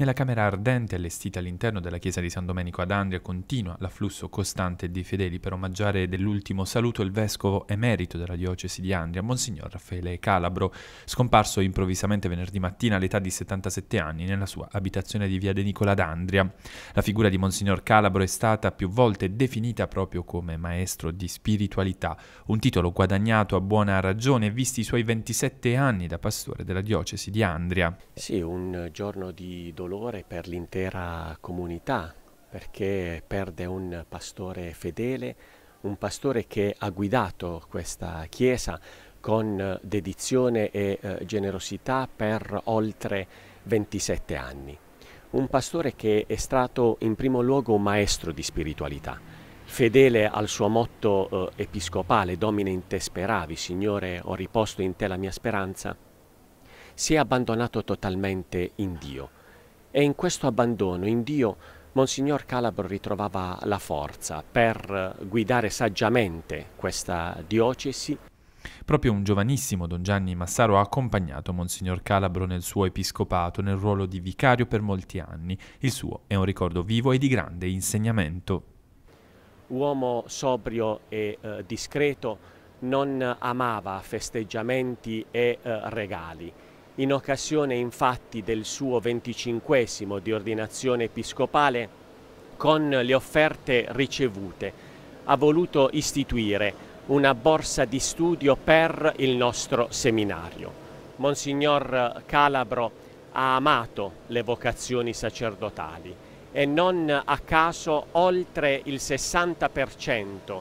Nella camera ardente allestita all'interno della chiesa di San Domenico ad Andria continua l'afflusso costante di fedeli per omaggiare dell'ultimo saluto il vescovo emerito della diocesi di Andria, Monsignor Raffaele Calabro, scomparso improvvisamente venerdì mattina all'età di 77 anni nella sua abitazione di via De Nicola d'Andria. La figura di Monsignor Calabro è stata più volte definita proprio come maestro di spiritualità, un titolo guadagnato a buona ragione visti i suoi 27 anni da pastore della diocesi di Andria. Sì, un giorno di dolore dolore per l'intera comunità, perché perde un pastore fedele, un pastore che ha guidato questa chiesa con dedizione e eh, generosità per oltre 27 anni. Un pastore che è stato in primo luogo un maestro di spiritualità, fedele al suo motto eh, episcopale Domine in te speravi, Signore ho riposto in te la mia speranza, si è abbandonato totalmente in Dio e in questo abbandono in Dio Monsignor Calabro ritrovava la forza per guidare saggiamente questa diocesi Proprio un giovanissimo Don Gianni Massaro ha accompagnato Monsignor Calabro nel suo episcopato nel ruolo di vicario per molti anni. Il suo è un ricordo vivo e di grande insegnamento. Uomo sobrio e eh, discreto, non amava festeggiamenti e eh, regali. In occasione infatti del suo venticinquesimo di ordinazione episcopale, con le offerte ricevute, ha voluto istituire una borsa di studio per il nostro seminario. Monsignor Calabro ha amato le vocazioni sacerdotali e non a caso oltre il 60%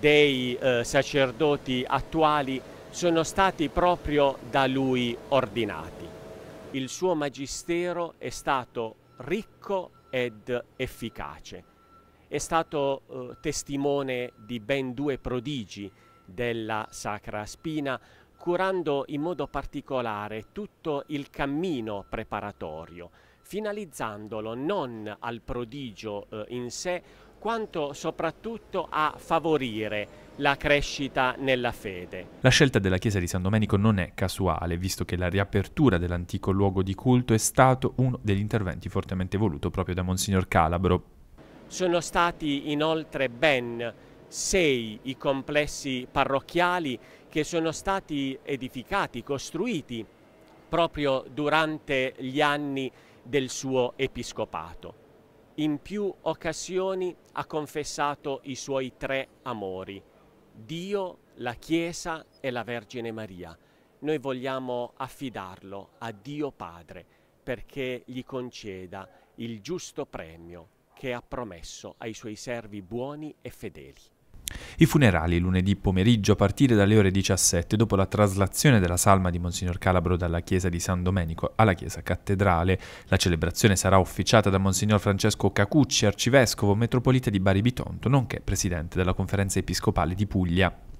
dei eh, sacerdoti attuali sono stati proprio da lui ordinati. Il suo magistero è stato ricco ed efficace. È stato eh, testimone di ben due prodigi della Sacra Spina, curando in modo particolare tutto il cammino preparatorio, finalizzandolo non al prodigio eh, in sé, quanto soprattutto a favorire la crescita nella fede. La scelta della chiesa di San Domenico non è casuale, visto che la riapertura dell'antico luogo di culto è stato uno degli interventi fortemente voluto proprio da Monsignor Calabro. Sono stati inoltre ben sei i complessi parrocchiali che sono stati edificati, costruiti proprio durante gli anni del suo episcopato. In più occasioni ha confessato i suoi tre amori, Dio, la Chiesa e la Vergine Maria. Noi vogliamo affidarlo a Dio Padre perché gli conceda il giusto premio che ha promesso ai suoi servi buoni e fedeli. I funerali lunedì pomeriggio a partire dalle ore 17 dopo la traslazione della salma di Monsignor Calabro dalla chiesa di San Domenico alla chiesa cattedrale. La celebrazione sarà officiata da Monsignor Francesco Cacucci, arcivescovo metropolita di Bari Bitonto, nonché presidente della conferenza episcopale di Puglia.